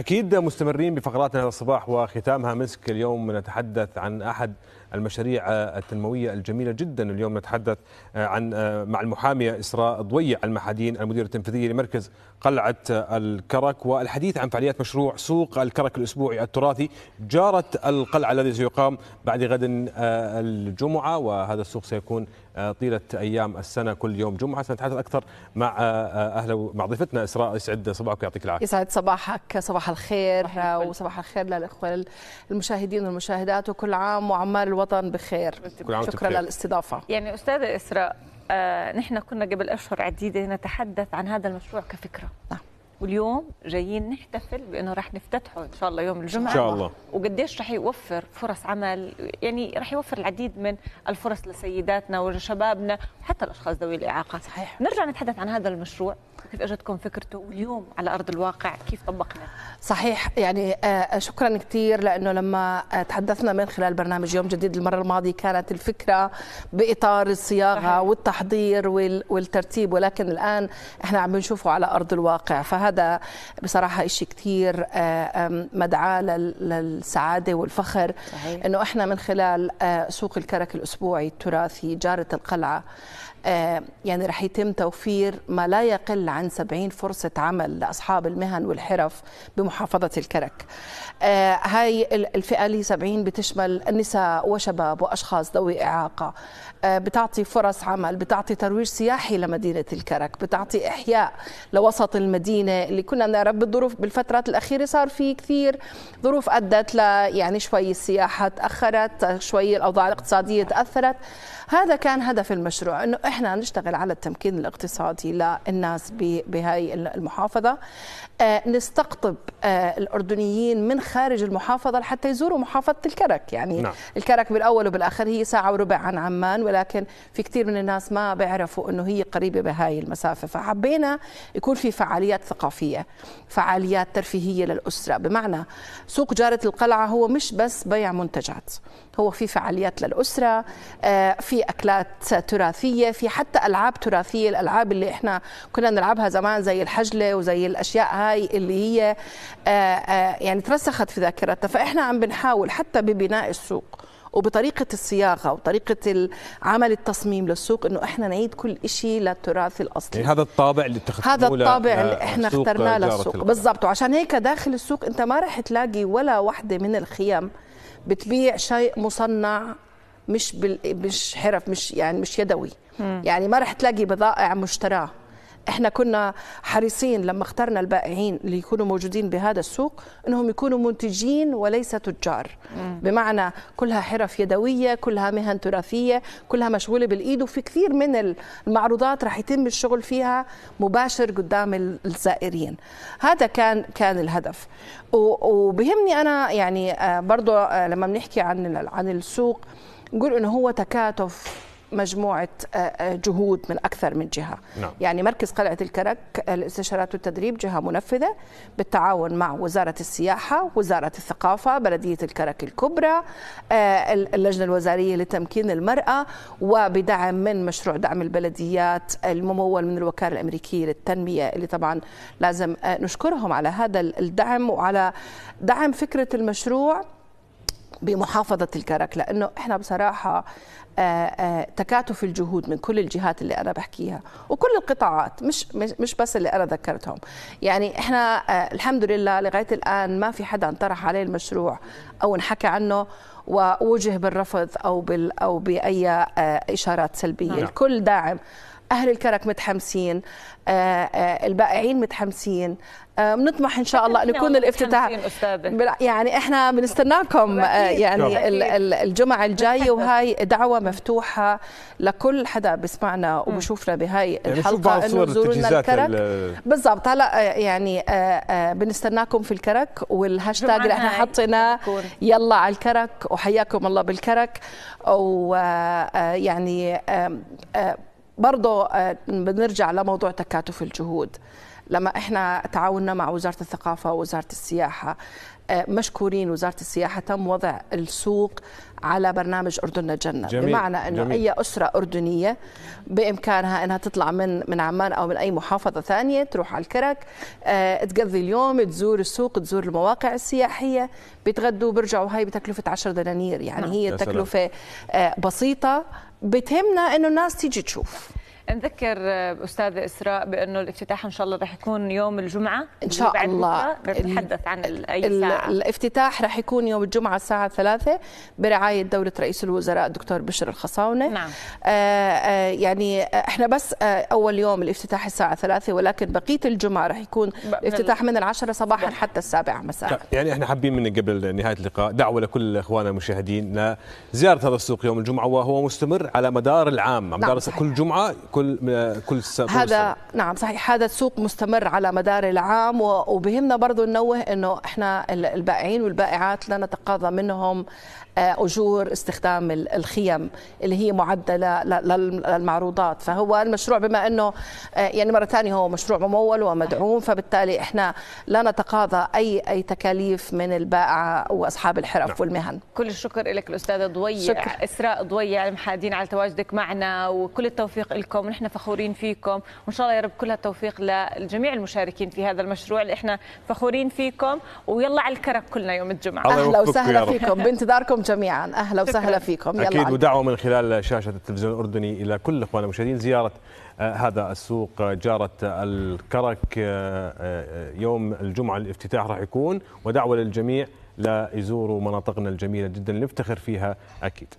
أكيد مستمرين بفقراتنا هذا الصباح وختامها مسك اليوم نتحدث عن أحد المشاريع التنموية الجميلة جدا اليوم نتحدث آه، عن آه، مع المحامية إسراء ضويع المحادين المديرة التنفيذية لمركز قلعة آه، الكرك والحديث عن فعاليات مشروع سوق الكرك الأسبوعي التراثي جارة القلعة الذي سيقام بعد غد الجمعة وهذا السوق سيكون طيلة أيام السنة كل يوم جمعة سنتحدث أكثر مع أهل مع ضيفتنا إسراء يسعد صباحك يعطيك العافية يسعد صباحك صباح الخير وصباح الخير للإخوة المشاهدين والمشاهدات وكل عام وعمال الوطن بخير شكرا للاستضافه يعني استاذه اسراء آه نحن كنا قبل اشهر عديده نتحدث عن هذا المشروع كفكره نعم. واليوم جايين نحتفل بانه رح نفتتحه ان شاء الله يوم الجمعه ان شاء الله وقديش رح يوفر فرص عمل يعني رح يوفر العديد من الفرص لسيداتنا ولشبابنا وحتى الاشخاص ذوي الاعاقه صحيح نرجع نتحدث عن هذا المشروع كيف اجتكم فكرته واليوم على ارض الواقع كيف طبقنا صحيح يعني آه، شكرا كثير لانه لما آه، تحدثنا من خلال برنامج يوم جديد المره الماضيه كانت الفكره باطار الصياغه صحيح. والتحضير والترتيب ولكن الان احنا عم نشوفه على ارض الواقع فهذا هذا بصراحة إشي كتير آه، مدعاة للسعادة والفخر صحيح. أنه إحنا من خلال آه، سوق الكرك الأسبوعي التراثي جارة القلعة آه، يعني رح يتم توفير ما لا يقل عن 70 فرصة عمل لأصحاب المهن والحرف بمحافظة الكرك هاي الفئة اللي 70 بتشمل النساء وشباب وأشخاص ذوي إعاقة بتعطي فرص عمل بتعطي ترويج سياحي لمدينة الكرك بتعطي إحياء لوسط المدينة اللي كنا نعرف بالظروف بالفترات الاخيره صار في كثير ظروف ادت ل يعني شوي السياحه تاخرت شوي الاوضاع الاقتصاديه تاثرت هذا كان هدف المشروع انه احنا نشتغل على التمكين الاقتصادي للناس بهاي المحافظه آه، نستقطب آه، الاردنيين من خارج المحافظه لحتى يزوروا محافظه الكرك يعني نعم. الكرك بالاول وبالاخر هي ساعه وربع عن عمان ولكن في كثير من الناس ما بيعرفوا انه هي قريبه بهاي المسافه فحبينا يكون في فعاليات ثقافيه الثقافية فعاليات ترفيهية للأسرة بمعنى سوق جارة القلعة هو مش بس بيع منتجات هو في فعاليات للأسرة آه، في أكلات تراثية في حتى ألعاب تراثية الألعاب اللي إحنا كنا نلعبها زمان زي الحجلة وزي الأشياء هاي اللي هي آه، آه، يعني ترسخت في ذاكرتنا فإحنا عم بنحاول حتى ببناء السوق وبطريقه الصياغه وطريقه عمل التصميم للسوق انه احنا نعيد كل شيء للتراث الاصلي يعني هذا الطابع اللي اتخذناه هذا الطابع اللي احنا اخترناه للسوق بالضبط وعشان هيك داخل السوق انت ما راح تلاقي ولا واحده من الخيام بتبيع شيء مصنع مش بال... مش حرف مش يعني مش يدوي يعني ما راح تلاقي بضائع مشتراه احنا كنا حريصين لما اخترنا البائعين اللي يكونوا موجودين بهذا السوق انهم يكونوا منتجين وليس تجار بمعنى كلها حرف يدويه كلها مهن تراثيه كلها مشغوله بالايد وفي كثير من المعروضات راح يتم الشغل فيها مباشر قدام الزائرين هذا كان كان الهدف وبهمني انا يعني آه، برضه آه، لما بنحكي عن عن السوق نقول انه هو تكاتف مجموعة آه، آه، جهود من أكثر من جهة نعم. يعني مركز قلعة الكرك الاستشارات آه، والتدريب جهة منفذة بالتعاون مع وزارة السياحة وزارة الثقافة بلدية الكرك الكبرى اللجنة الوزارية لتمكين المرأة وبدعم من مشروع دعم البلديات الممول من الوكالة الأمريكية للتنمية اللي طبعا لازم نشكرهم على هذا الدعم وعلى دعم فكرة المشروع بمحافظه الكرك لانه احنا بصراحه آه، آه، تكاتف الجهود من كل الجهات اللي انا بحكيها وكل القطاعات مش مش بس اللي انا ذكرتهم يعني احنا آه، الحمد لله لغايه الان ما في حدا طرح عليه المشروع او انحكى عنه ووجه بالرفض او بال او باي اشارات سلبيه نعم. الكل داعم اهل الكرك متحمسين آه، آه، البائعين متحمسين آه، بنطمح ان شاء الله يكون الافتتاح يعني احنا بنستناكم يعني الجمعه الجايه وهي دعوه مفتوحه لكل حدا بيسمعنا وبشوفنا بهاي يعني الحلقه انه زوروا الكرك بالضبط هلا يعني بنستناكم في الكرك والهاشتاج اللي احنا حطيناه يلا على الكرك وحياكم الله بالكرك ويعني برضه آه، بنرجع لموضوع تكاتف الجهود لما احنا تعاوننا مع وزاره الثقافه ووزاره السياحه آه، مشكورين وزاره السياحه تم وضع السوق على برنامج اردن جنه جميل. بمعنى انه جميل. اي اسره اردنيه بامكانها انها تطلع من من عمان او من اي محافظه ثانيه تروح على الكرك آه، تقضي اليوم تزور السوق تزور المواقع السياحيه بيتغدوا وبرجعوا هاي بتكلفه 10 دنانير يعني نعم. هي تكلفه بسيطه بتهمنا انه الناس تيجي تشوف نذكر آه، استاذ اسراء بانه الافتتاح ان شاء الله راح يكون يوم الجمعه ان شاء الله نتحدث عن اي ساعه الافتتاح راح يكون يوم الجمعه الساعه 3 برعايه دوله رئيس الوزراء الدكتور بشر الخصاونه نعم آآ آه، آآ آه، يعني احنا بس اول يوم الافتتاح الساعه 3 ولكن بقيه الجمعه راح يكون الافتتاح من العشرة صباحا حتى السابعة مساء نعم. يعني احنا حابين من قبل نهايه اللقاء دعوه لكل اخواننا المشاهدين لزياره هذا السوق يوم الجمعه وهو مستمر على مدار العام مدار نعم كل جمعه كل كل كل هذا نعم صحيح هذا السوق مستمر على مدار العام وبهمنا برضه ننوه انه احنا البائعين والبائعات لا نتقاضى منهم آه، اجور استخدام الخيم اللي هي معدله للمعروضات فهو المشروع بما انه آه، يعني مره ثانيه هو مشروع ممول ومدعوم فبالتالي احنا لا نتقاضى اي اي تكاليف من البائعه واصحاب الحرف نعم. والمهن كل الشكر لك الاستاذه ضويه اسراء ضويه المحادين على تواجدك معنا وكل التوفيق لكم ونحن فخورين فيكم وان شاء الله يا رب كل التوفيق لجميع المشاركين في هذا المشروع اللي احنا فخورين فيكم ويلا على الكرك كلنا يوم الجمعه اهلا وسهلا فيكم بانتظاركم جميعا اهلا وسهلا فيكم يلا اكيد ودعوه من خلال شاشه التلفزيون الاردني الى كل اخواننا المشاهدين زياره آه، هذا السوق آه، جارة آه، الكرك يوم الجمعة الافتتاح راح يكون ودعوة للجميع لا يزوروا مناطقنا الجميلة جدا اللي نفتخر فيها أكيد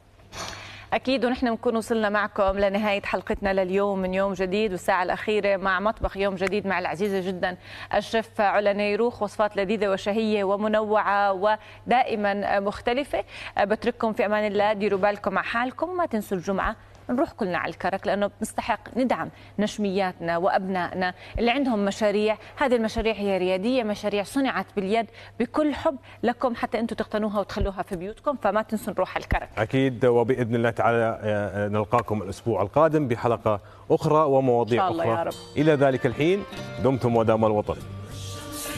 اكيد ونحن بنكون وصلنا معكم لنهايه حلقتنا لليوم من يوم جديد والساعه الاخيره مع مطبخ يوم جديد مع العزيزه جدا الشيف علا نيروخ وصفات لذيذه وشهيه ومنوعه ودائما مختلفه بترككم في امان الله ديروا بالكم على حالكم ما تنسوا الجمعه نروح كلنا على الكرك لانه بنستحق ندعم نشمياتنا وابنائنا اللي عندهم مشاريع هذه المشاريع هي رياديه مشاريع صنعت باليد بكل حب لكم حتى انتم تقتنوها وتخلوها في بيوتكم فما تنسوا نروح على الكرك اكيد وباذن الله تعالى آه، آه، نلقاكم الاسبوع القادم بحلقه اخرى ومواضيع إن شاء الله اخرى يا رب. الى ذلك الحين دمتم ودام الوطن